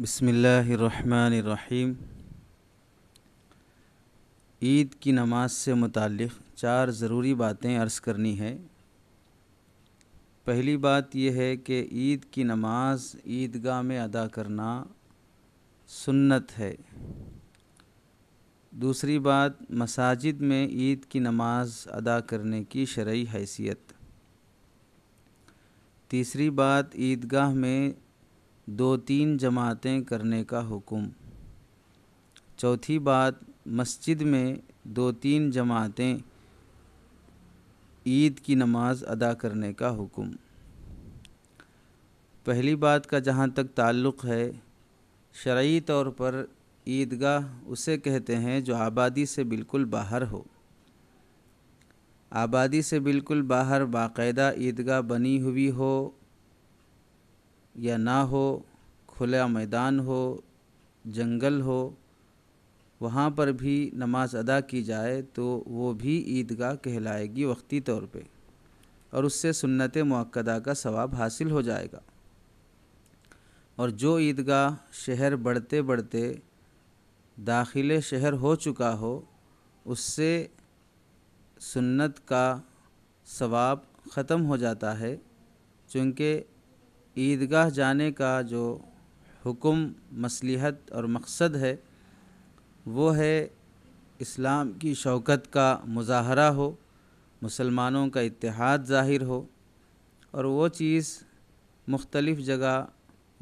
बसमीम ईद की नमाज से मुतक़ चार ज़रूरी बातें अर्ज़ करनी है पहली बात यह है कि ईद की नमाज ईदगाह में अदा करना सुन्नत है दूसरी बात मसाजिद में ईद की नमाज अदा करने की शर्य हैसियत तीसरी बात ईदगाह में दो तीन जमातें करने का हुक्म चौथी बात मस्जिद में दो तीन जमातें ईद की नमाज़ अदा करने का हुक्म पहली बात का जहाँ तक ताल्लुक़ है शरय तौर पर ईदगाह उसे कहते हैं जो आबादी से बिल्कुल बाहर हो आबादी से बिल्कुल बाहर बाकायदा ईदगाह बनी हुई हो या ना हो खुला मैदान हो जंगल हो वहाँ पर भी नमाज़ अदा की जाए तो वो भी ईदगाह कहलाएगी वक्ती तौर पे और उससे सुन्नत मक्दा का सवाब हासिल हो जाएगा और जो ईदगाह शहर बढ़ते बढ़ते दाखिल शहर हो चुका हो उससे सुन्नत का सवाब ख़त्म हो जाता है चूँकि ईदगाह जाने का जो हुक्म मसलहत और मकसद है वो है इस्लाम की शौकत का मुजाहरा हो मुसलमानों का इतिहाद ज़ाहिर हो और वो चीज़ मुख्तलफ़ जगह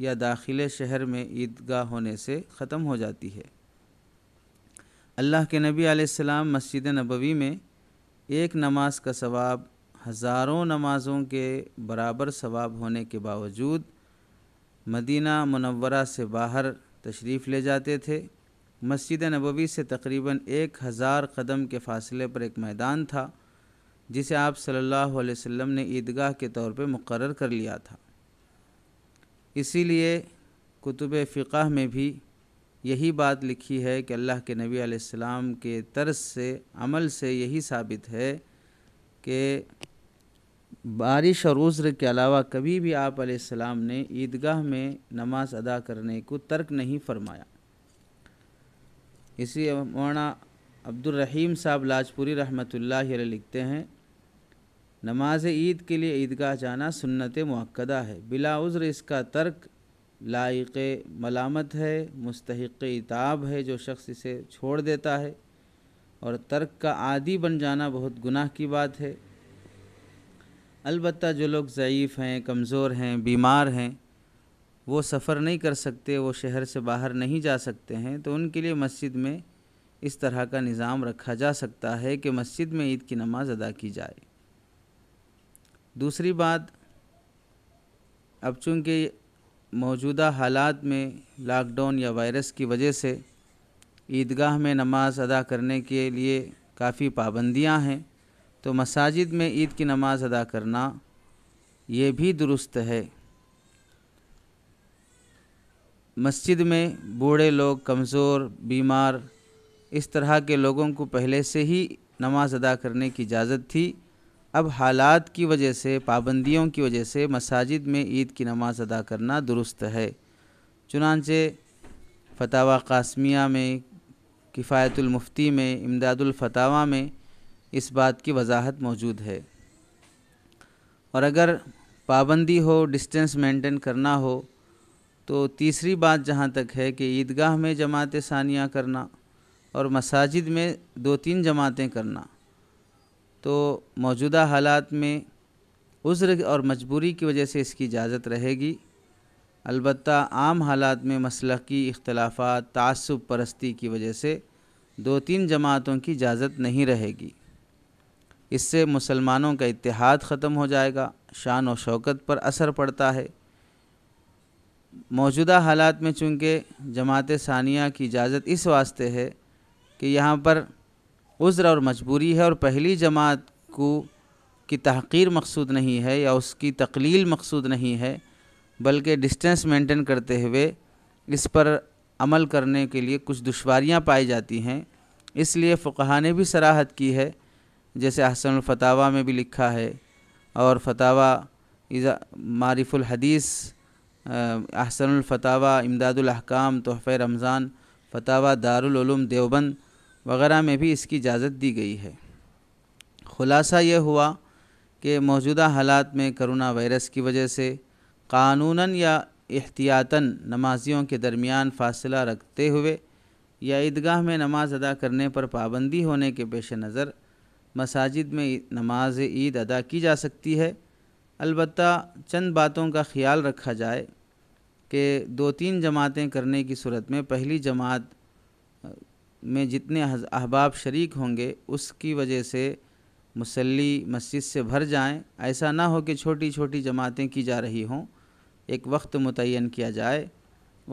या दाखिल शहर में ईदगाह होने से ख़त्म हो जाती है अल्लाह के नबी आसमाम मस्जिद नबवी में एक नमाज का सवाब हज़ारों नमाज़ों के बराबर सवाब होने के बावजूद मदीना मुनवरा से बाहर तशरीफ़ ले जाते थे मस्जिद नबवी से तकरीबन एक हज़ार कदम के फासले पर एक मैदान था जिसे आप सल्लल्लाहु अलैहि वसल्लम ने ईदगाह के तौर पर मुकर कर लिया था इसीलिए कुतुब फ़िका में भी यही बात लिखी है कि अल्लाह के नबी आसमाम के तर्स से अमल से यही साबित है कि बारिश और उज़्र के अलावा कभी भी आप सलाम ने ईदगाह में नमाज अदा करने को तर्क नहीं फरमाया इसी मौना अब्दुलरहीम साहब लाजपुरी रहमतुल्लाह लिखते हैं नमाज ईद के लिए ईदगाह जाना सुन्नत मक्दा है बिला उज़्र इसका तर्क लायक मलामत है मुस्तक इताब है जो शख्स इसे छोड़ देता है और तर्क का आदि बन जाना बहुत गुनाह की बात है अलबत् जो लोग ज़यीफ़ हैं कमज़ोर हैं बीमार हैं वो सफ़र नहीं कर सकते वो शहर से बाहर नहीं जा सकते हैं तो उनके लिए मस्जिद में इस तरह का निज़ाम रखा जा सकता है कि मस्जिद में ईद की नमाज़ अदा की जाए दूसरी बात अब चूँकि मौजूदा हालात में लॉकडाउन या वायरस की वजह से ईदगाह में नमाज़ अदा करने के लिए काफ़ी पाबंदियां हैं तो मसाजिद में ईद की नमाज़ अदा करना ये भी दुरुस्त है मस्जिद में बूढ़े लोग कमज़ोर बीमार इस तरह के लोगों को पहले से ही नमाज अदा करने की इजाज़त थी अब हालात की वजह से पाबंदियों की वजह से मसाजिद में ईद की नमाज़ अदा करना दुरुस्त है चुनानचे फतावा कासमिया में किफ़ायतुल मुफ्ती में इमदादुल फतावा में इस बात की वजाहत मौजूद है और अगर पाबंदी हो डिस्टेंस मेंटेन करना हो तो तीसरी बात जहाँ तक है कि ईदगाह में जमात सानिया करना और मसाजिद में दो तीन जमातें करना तो मौजूदा हालात में उज्र और मजबूरी की वजह से इसकी इजाज़त रहेगी अलबत् आम हालात में मसलकी इख्लाफा तसब परस्ती की वजह से दो तीन जमातों की इजाज़त नहीं रहेगी इससे मुसलमानों का इतिहाद ख़त्म हो जाएगा शान और शौकत पर असर पड़ता है मौजूदा हालात में चूँकि जमात सानिया की इजाज़त इस वास्ते है कि यहाँ पर उज्र और मजबूरी है और पहली जमात को की तहकीर मकसूद नहीं है या उसकी तकलील मकसूद नहीं है बल्कि डिस्टेंस मेंटेन करते हुए इस पर अमल करने के लिए कुछ दुशारियाँ पाई जाती हैं इसलिए फ़ुकहा ने भी सराहत की है जैसे अहसन फ़तावा में भी लिखा है और फतावा इज़ा मारिफुल हदीस अहसन फ़तावा इमदादुल अहकाम तोहफ़ रमज़ान फतावा दारुलूम देवबंद वगैरह में भी इसकी इजाज़त दी गई है खुलासा यह हुआ कि मौजूदा हालात में करोना वायरस की वजह से कानूनन या एहतियातन नमाजियों के दरमियान फासला रखते हुए या ईदगाह में नमाज अदा करने पर पाबंदी होने के पेश नज़र मसाजिद में नमाज ईद अदा की जा सकती है अलबत् चंद बातों का ख्याल रखा जाए कि दो तीन जमातें करने की सूरत में पहली जमात में जितने अहबाब शरीक होंगे उसकी वजह से मुसल्ली मस्जिद से भर जाएं ऐसा ना हो कि छोटी छोटी जमातें की जा रही हों एक वक्त मुतन किया जाए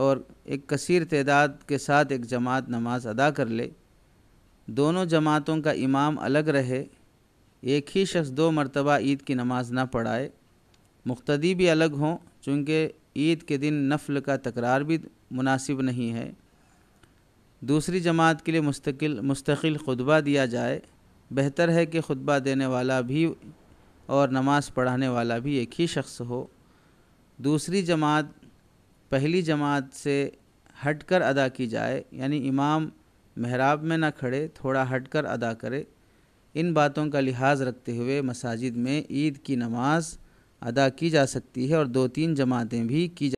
और एक कसर तदाद के साथ एक जमात नमाज अदा कर ले दोनों जमातों का इमाम अलग रहे एक ही शख्स दो मरतबा ईद की नमाज ना पढ़ाए मुख्तदी भी अलग हों चूँकि ईद के दिन नफल का तकरार भी मुनासिब नहीं है दूसरी जमात के लिए मुस्तकिल मुस्तकिल खुतबा दिया जाए बेहतर है कि खुतबा देने वाला भी और नमाज पढ़ाने वाला भी एक ही शख्स हो दूसरी जमात पहली जमात से हटकर अदा की जाए यानी इमाम महराब में ना खड़े थोड़ा हटकर अदा करे इन बातों का लिहाज रखते हुए मसाजिद में ईद की नमाज अदा की जा सकती है और दो तीन जमातें भी की जा